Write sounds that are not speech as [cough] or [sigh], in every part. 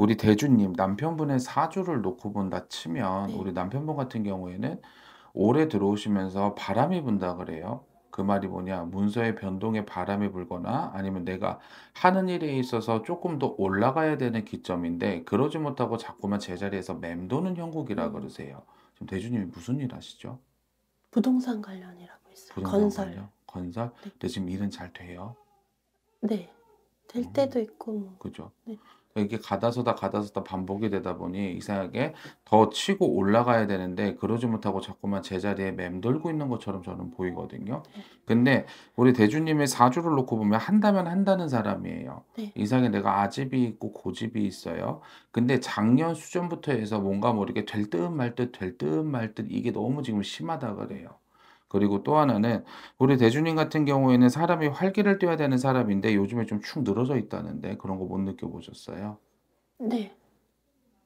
우리 대주님 남편분의 사주를 놓고 본다 치면 네. 우리 남편분 같은 경우에는 올해 들어오시면서 바람이 분다 그래요. 그 말이 뭐냐? 문서의 변동에 바람이 불거나 아니면 내가 하는 일에 있어서 조금 더 올라가야 되는 기점인데 그러지 못하고 자꾸만 제자리에서 맴도는 형국이라 음. 그러세요. 지금 대주님이 무슨 일 하시죠? 부동산 관련이라고 있어요. 부동산 건설. 관련? 건설? 네. 근데 지금 일은 잘 돼요? 네. 될 음. 때도 있고 뭐. 그죠? 네. 이게 렇 가다서다 가다서다 반복이 되다 보니 이상하게 더 치고 올라가야 되는데 그러지 못하고 자꾸만 제자리에 맴돌고 있는 것처럼 저는 보이거든요. 근데 우리 대주님의 사주를 놓고 보면 한다면 한다는 사람이에요. 네. 이상하게 내가 아집이 있고 고집이 있어요. 근데 작년 수전부터 해서 뭔가 모르게 뭐 될듯 말 듯 될 듯 말 듯 이게 너무 지금 심하다 그래요. 그리고 또 하나는 우리 대주님 같은 경우에는 사람이 활기를 띠어야 되는 사람인데 요즘에 좀 축 늘어져 있다는데 그런 거 못 느껴보셨어요? 네.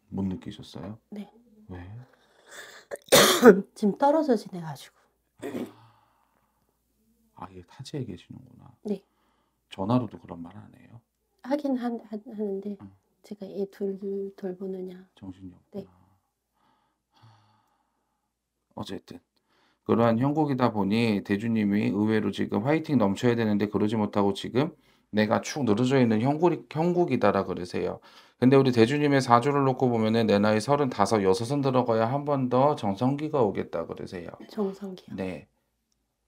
못 느끼셨어요? 네. 왜? [coughs] 지금 떨어져 지내가지고. [coughs] 아예 타지에 계시는구나. 네. 전화로도 그런 말 안 해요? 하긴 한, 한, 하는데 응. 음. 제가 애 돌, 돌보느냐. 정신이 없구나. 네. 어쨌든 그러한 형국이다 보니 대주님이 의외로 지금 화이팅 넘쳐야 되는데 그러지 못하고 지금 내가 축 늘어져 있는 형국, 이다라 그러세요. 근데 우리 대주님의 사주를 놓고 보면은 내 나이 서른다섯, 여섯은 들어가야 한 번 더 정성기가 오겠다 그러세요. 정성기요? 네.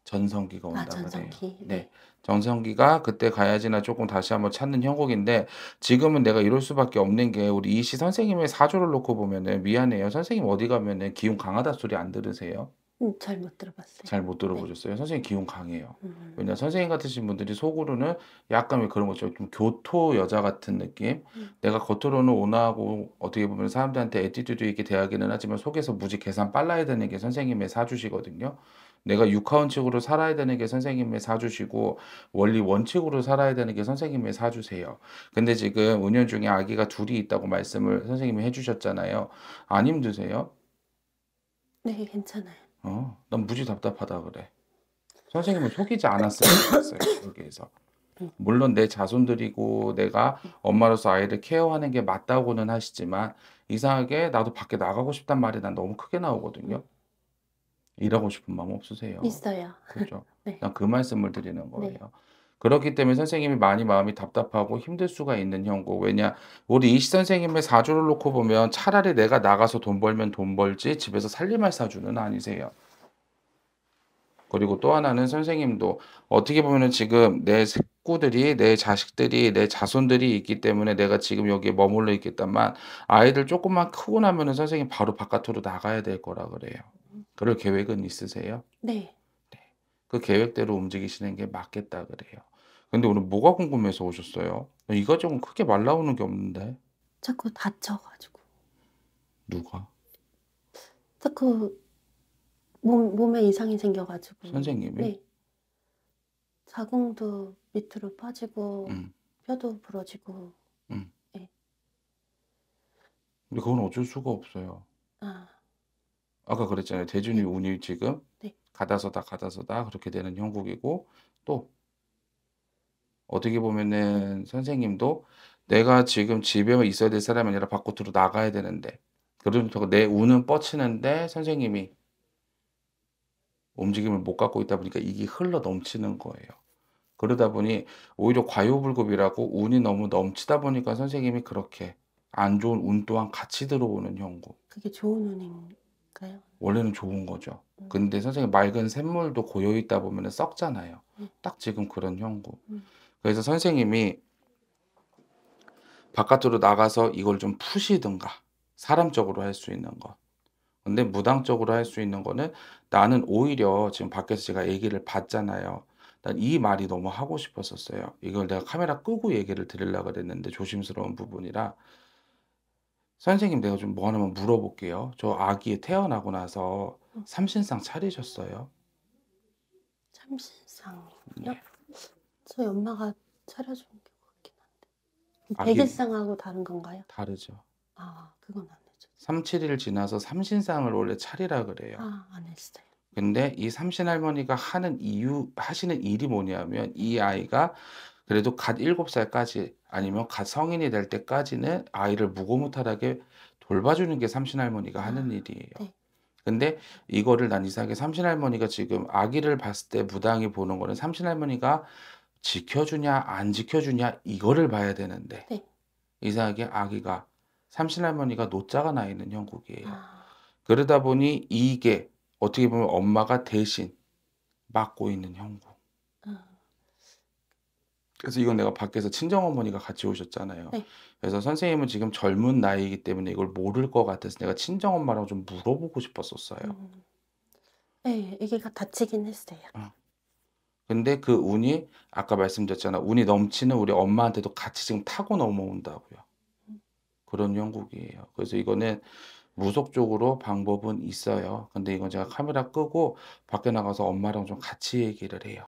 전성기가 아, 온다 아, 전성기. 그래요. 네. 정성기가 그때 가야지나 조금 다시 한번 찾는 형국인데 지금은 내가 이럴 수밖에 없는 게 우리 이씨 선생님의 사주를 놓고 보면은 미안해요. 선생님 어디 가면은 기운 강하다 소리 안 들으세요? 음, 잘못 들어봤어요. 잘 못 들어보셨어요. 네. 선생님 기운 강해요. 음, 음. 왜냐 선생님 같으신 분들이 속으로는 약간 그런 것처럼 좀 교토 여자 같은 느낌. 음. 내가 겉으로는 온화하고 어떻게 보면 사람들한테 에티튜드 있게 대하기는 하지만 속에서 무지 계산 빨라야 되는 게 선생님의 사주시거든요. 내가 육하원칙으로 살아야 되는 게 선생님의 사주시고 원리 원칙으로 살아야 되는 게 선생님의 사주세요. 근데 지금 운년 중에 아기가 둘이 있다고 말씀을 선생님이 해주셨잖아요. 안 힘드세요? 네, 괜찮아요. 어, 난 무지 답답하다 그래. 선생님은 속이지 않았어요 여기에서. 물론 내 자손들이고 내가 엄마로서 아이를 케어하는 게 맞다고는 하시지만 이상하게 나도 밖에 나가고 싶단 말이 난 너무 크게 나오거든요. 일하고 싶은 마음 없으세요? 있어요. 그죠 [laughs] 네. 난그 말씀을 드리는 거예요. 네. 그렇기 때문에 선생님이 많이 마음이 답답하고 힘들 수가 있는 형고 왜냐 우리 이시 선생님의 사주를 놓고 보면 차라리 내가 나가서 돈 벌면 돈 벌지 집에서 살림할 사주는 아니세요. 그리고 또 하나는 선생님도 어떻게 보면은 지금 내 식구들이 내 자식들이 내 자손들이 있기 때문에 내가 지금 여기에 머물러 있겠다만 아이들 조금만 크고 나면은 선생님 바로 바깥으로 나가야 될 거라 그래요. 그럴 계획은 있으세요? 네. 그 계획대로 움직이시는 게 맞겠다 그래요. 근데 오늘 뭐가 궁금해서 오셨어요? 이거 조금 크게 말 나오는 게 없는데. 자꾸 다쳐가지고. 누가? 자꾸 몸, 몸에 이상이 생겨가지고. 선생님이? 네. 자궁도 밑으로 빠지고 음. 뼈도 부러지고. 음. 예. 근데 그건 어쩔 수가 없어요. 아. 아까 그랬잖아요. 대준이 네. 운이 지금 네. 가다서다 가다서다 그렇게 되는 형국이고 또 어떻게 보면은 선생님도 내가 지금 집에 있어야 될 사람이 아니라 바깥으로 나가야 되는데 그러면서 내 운은 뻗치는데 선생님이 움직임을 못 갖고 있다 보니까 이게 흘러 넘치는 거예요. 그러다 보니 오히려 과유불급이라고 운이 너무 넘치다 보니까 선생님이 그렇게 안 좋은 운 또한 같이 들어오는 형국. 그게 좋은 운인 그래요? 원래는 좋은 거죠. 음. 근데 선생님 맑은 샘물도 고여 있다 보면 썩잖아요. 음. 딱 지금 그런 형구. 음. 그래서 선생님이 바깥으로 나가서 이걸 좀 푸시든가 사람적으로 할 수 있는 거. 근데 무당적으로 할 수 있는 거는 나는 오히려 지금 밖에서 제가 얘기를 봤잖아요. 난 이 말이 너무 하고 싶었었어요. 이걸 내가 카메라 끄고 얘기를 드리려고 그랬는데 조심스러운 부분이라 선생님 내가 좀 뭐 하나만 물어볼게요. 저 아기 태어나고 나서 삼신상 차리셨어요? 참신상요 네. 저희 엄마가 차려준 게 같긴 한데 백일상하고 다른 건가요? 다르죠. 아 그건 안 해줘. 3,7일 지나서 삼신상을 원래 차리라 그래요. 아안 했어요. 근데 이 삼신 할머니가 하는 이유, 하시는 일이 뭐냐면 이 아이가 그래도 갓 7살까지 아니면 갓 성인이 될 때까지는 아이를 무고무탈하게 돌봐주는 게 삼신할머니가 아, 하는 일이에요. 네. 근데 이거를 난 이상하게 삼신할머니가 지금 아기를 봤을 때 무당이 보는 거는 삼신할머니가 지켜주냐 안 지켜주냐 이거를 봐야 되는데 네. 이상하게 아기가 삼신할머니가 노자가 나 있는 형국이에요. 아. 그러다 보니 이게 어떻게 보면 엄마가 대신 맡고 있는 형국. 그래서 이건 내가 밖에서 친정어머니가 같이 오셨잖아요. 네. 그래서 선생님은 지금 젊은 나이이기 때문에 이걸 모를 것 같아서 내가 친정엄마랑 좀 물어보고 싶었었어요. 음. 이게 네, 다치긴 했어요. 어. 근데 그 운이 아까 말씀드렸잖아. 운이 넘치는 우리 엄마한테도 같이 지금 타고 넘어온다고요. 음. 그런 형국이에요. 그래서 이거는 무속적으로 방법은 있어요. 근데 이건 제가 카메라 끄고 밖에 나가서 엄마랑 좀 같이 얘기를 해요.